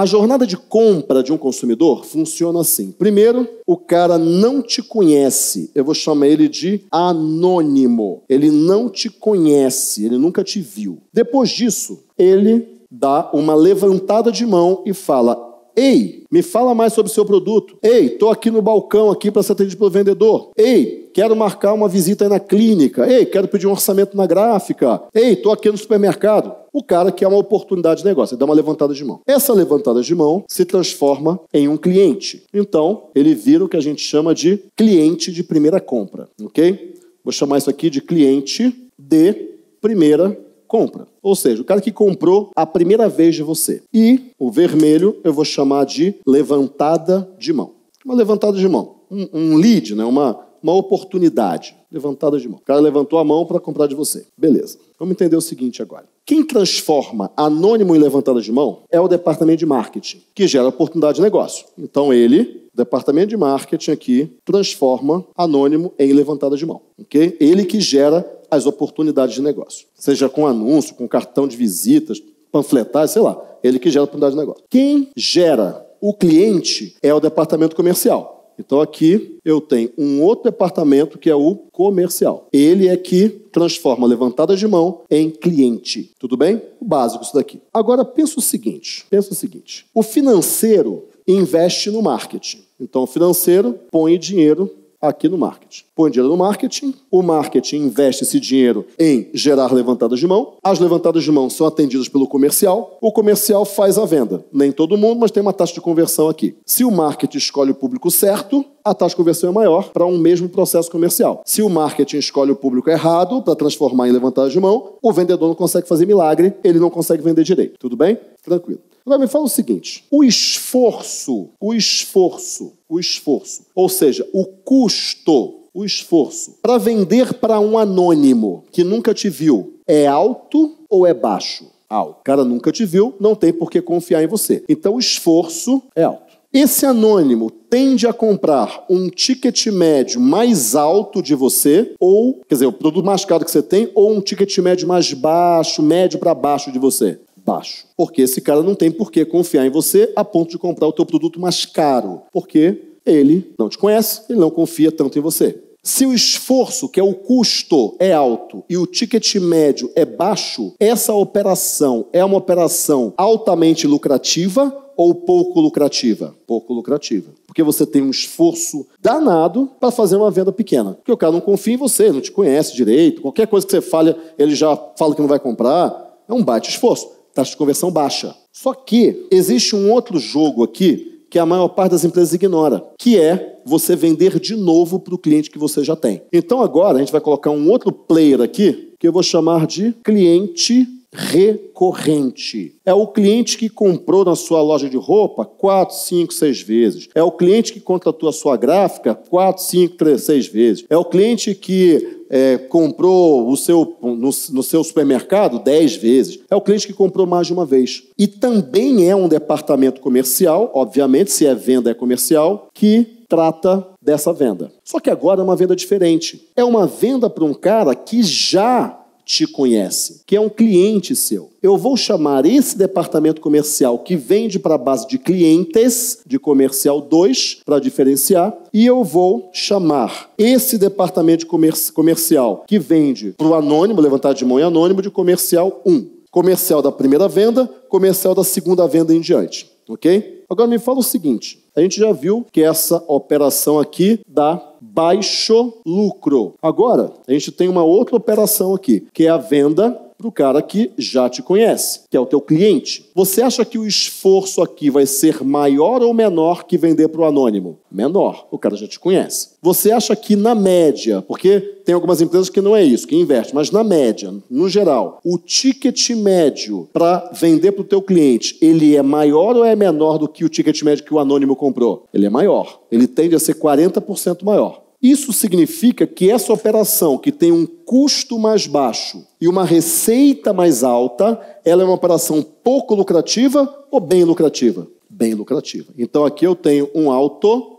A jornada de compra de um consumidor funciona assim. Primeiro, o cara não te conhece. Eu vou chamar ele de anônimo. Ele não te conhece, ele nunca te viu. Depois disso, ele dá uma levantada de mão e fala: Ei, me fala mais sobre o seu produto. Ei, estou aqui no balcão aqui para ser atendido pelo vendedor. Ei, quero marcar uma visita aí na clínica. Ei, quero pedir um orçamento na gráfica. Ei, estou aqui no supermercado o cara quer uma oportunidade de negócio, ele dá uma levantada de mão. Essa levantada de mão se transforma em um cliente. Então, ele vira o que a gente chama de cliente de primeira compra, ok? Vou chamar isso aqui de cliente de primeira compra. Ou seja, o cara que comprou a primeira vez de você. E o vermelho eu vou chamar de levantada de mão. Uma levantada de mão. Um, um lead, né? uma, uma oportunidade levantada de mão. O cara levantou a mão para comprar de você. Beleza. Vamos entender o seguinte agora. Quem transforma anônimo em levantada de mão é o departamento de marketing, que gera oportunidade de negócio. Então ele, departamento de marketing aqui, transforma anônimo em levantada de mão. Ok? Ele que gera as oportunidades de negócio. Seja com anúncio, com cartão de visitas, panfletar, sei lá. Ele que gera oportunidade de negócio. Quem gera o cliente é o departamento comercial. Então aqui eu tenho um outro departamento que é o comercial. Ele é que transforma levantada de mão em cliente. Tudo bem? O básico isso daqui. Agora pensa o seguinte, pensa o seguinte. O financeiro investe no marketing. Então o financeiro põe dinheiro aqui no marketing. Põe dinheiro no marketing, o marketing investe esse dinheiro em gerar levantadas de mão, as levantadas de mão são atendidas pelo comercial, o comercial faz a venda. Nem todo mundo, mas tem uma taxa de conversão aqui. Se o marketing escolhe o público certo, a taxa de conversão é maior para um mesmo processo comercial. Se o marketing escolhe o público errado para transformar em levantagem de mão, o vendedor não consegue fazer milagre, ele não consegue vender direito. Tudo bem? Tranquilo. Agora me fala o seguinte: o esforço, o esforço, o esforço, ou seja, o custo, o esforço para vender para um anônimo que nunca te viu é alto ou é baixo? Alto. O cara nunca te viu, não tem por que confiar em você. Então o esforço é alto. Esse anônimo tende a comprar um ticket médio mais alto de você, ou, quer dizer, o produto mais caro que você tem, ou um ticket médio mais baixo, médio para baixo de você. Baixo. Porque esse cara não tem por que confiar em você a ponto de comprar o teu produto mais caro. Porque ele não te conhece, ele não confia tanto em você. Se o esforço, que é o custo, é alto e o ticket médio é baixo, essa operação é uma operação altamente lucrativa ou pouco lucrativa? Pouco lucrativa. Porque você tem um esforço danado para fazer uma venda pequena. Porque o cara não confia em você, não te conhece direito, qualquer coisa que você falha, ele já fala que não vai comprar. É um baita esforço. Taxa de conversão baixa. Só que existe um outro jogo aqui que a maior parte das empresas ignora, que é você vender de novo para o cliente que você já tem. Então agora a gente vai colocar um outro player aqui que eu vou chamar de cliente re recorrente. É o cliente que comprou na sua loja de roupa quatro, cinco, seis vezes. É o cliente que contratou a sua gráfica quatro, cinco, três, seis vezes. É o cliente que é, comprou o seu, no, no, seu supermercado 10 vezes. É o cliente que comprou mais de uma vez. E também é um departamento comercial, obviamente, se é venda é comercial, que trata dessa venda. Só que agora é uma venda diferente. É uma venda para um cara que já te conhece, que é um cliente seu. Eu vou chamar esse departamento comercial que vende para a base de clientes, de comercial 2, para diferenciar, e eu vou chamar esse departamento de comer comercial que vende para o anônimo, levantar de mão e anônimo, de comercial 1. Um. Comercial da primeira venda, comercial da segunda venda em diante, ok? Agora me fala o seguinte: a gente já viu que essa operação aqui dá baixo lucro. Agora, a gente tem uma outra operação aqui, que é a venda para o cara que já te conhece, que é o teu cliente. Você acha que o esforço aqui vai ser maior ou menor que vender para o anônimo? Menor, o cara já te conhece. Você acha que na média, porque tem algumas empresas que não é isso, que inverte, mas na média, no geral, o ticket médio para vender para o teu cliente, ele é maior ou é menor do que o ticket médio que o anônimo comprou? Ele é maior. Ele tende a ser 40% maior. Isso significa que essa operação, que tem um custo mais baixo e uma receita mais alta, ela é uma operação pouco lucrativa ou bem lucrativa? Bem lucrativa. Então aqui eu tenho um alto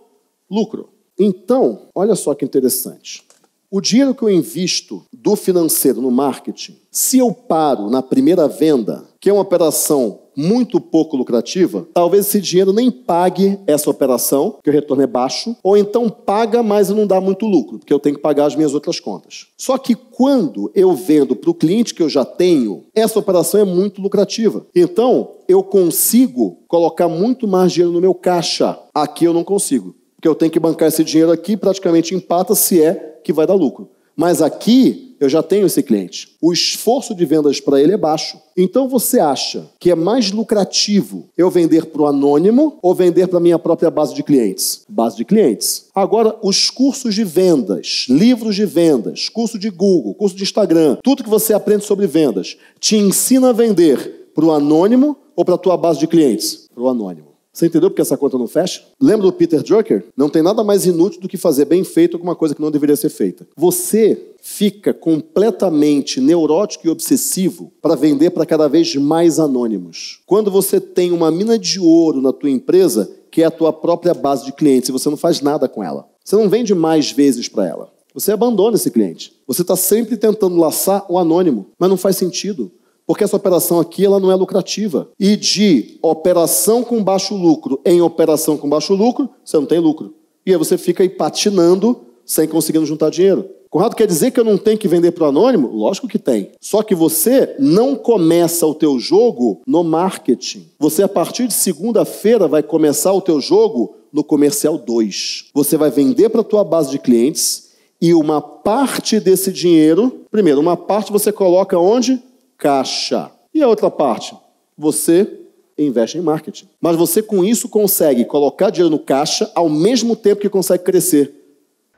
lucro. Então, olha só que interessante. O dinheiro que eu invisto do financeiro no marketing, se eu paro na primeira venda, que é uma operação muito pouco lucrativa, talvez esse dinheiro nem pague essa operação, que o retorno é baixo, ou então paga, mas não dá muito lucro, porque eu tenho que pagar as minhas outras contas. Só que quando eu vendo para o cliente que eu já tenho, essa operação é muito lucrativa. Então, eu consigo colocar muito mais dinheiro no meu caixa. Aqui eu não consigo, porque eu tenho que bancar esse dinheiro aqui, praticamente empata se é que vai dar lucro. Mas aqui eu já tenho esse cliente. O esforço de vendas para ele é baixo. Então você acha que é mais lucrativo eu vender para o anônimo ou vender para a minha própria base de clientes? Base de clientes. Agora, os cursos de vendas, livros de vendas, curso de Google, curso de Instagram, tudo que você aprende sobre vendas, te ensina a vender para o anônimo ou para a tua base de clientes? Para o anônimo. Você entendeu porque essa conta não fecha? Lembra do Peter Drucker? Não tem nada mais inútil do que fazer bem feito alguma coisa que não deveria ser feita. Você fica completamente neurótico e obsessivo para vender para cada vez mais anônimos. Quando você tem uma mina de ouro na tua empresa, que é a tua própria base de clientes, e você não faz nada com ela. Você não vende mais vezes para ela. Você abandona esse cliente. Você está sempre tentando laçar o anônimo, mas não faz sentido porque essa operação aqui ela não é lucrativa. E de operação com baixo lucro em operação com baixo lucro, você não tem lucro. E aí você fica aí patinando sem conseguindo juntar dinheiro. Conrado, quer dizer que eu não tenho que vender para o anônimo? Lógico que tem. Só que você não começa o teu jogo no marketing. Você, a partir de segunda-feira, vai começar o teu jogo no comercial 2. Você vai vender para a tua base de clientes e uma parte desse dinheiro, primeiro, uma parte você coloca onde? caixa. E a outra parte? Você investe em marketing. Mas você com isso consegue colocar dinheiro no caixa ao mesmo tempo que consegue crescer.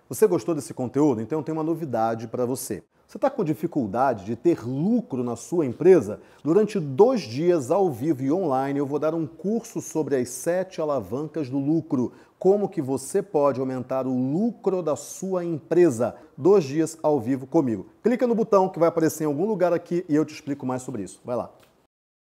Você gostou desse conteúdo? Então eu tenho uma novidade para você. Você está com dificuldade de ter lucro na sua empresa? Durante dois dias, ao vivo e online, eu vou dar um curso sobre as sete alavancas do lucro. Como que você pode aumentar o lucro da sua empresa? Dois dias ao vivo comigo. Clica no botão que vai aparecer em algum lugar aqui e eu te explico mais sobre isso. Vai lá.